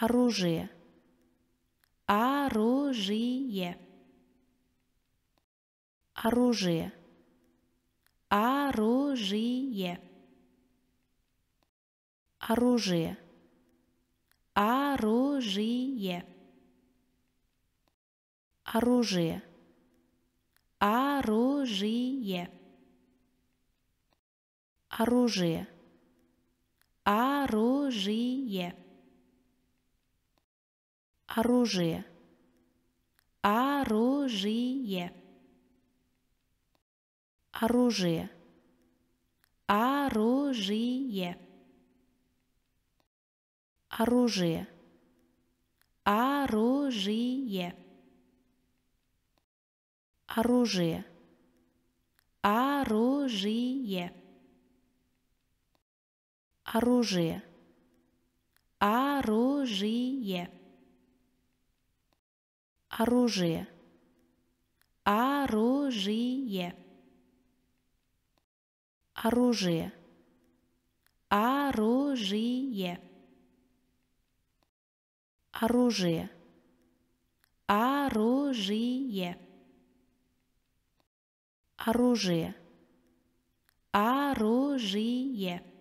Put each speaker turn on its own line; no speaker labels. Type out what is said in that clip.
оружие. Оружие. Оружие. Оружие. Оружие. Оружие. Оружие. Оружие. Оружие. Оружие. Оружие. Оружие. Оружие. Оружие. Оружие. Оружие. Оружие. Оружие. Оружие. Оружие оружие. Оружие. Оружие. Оружие. Оружие. Оружие. Оружие. Оружие.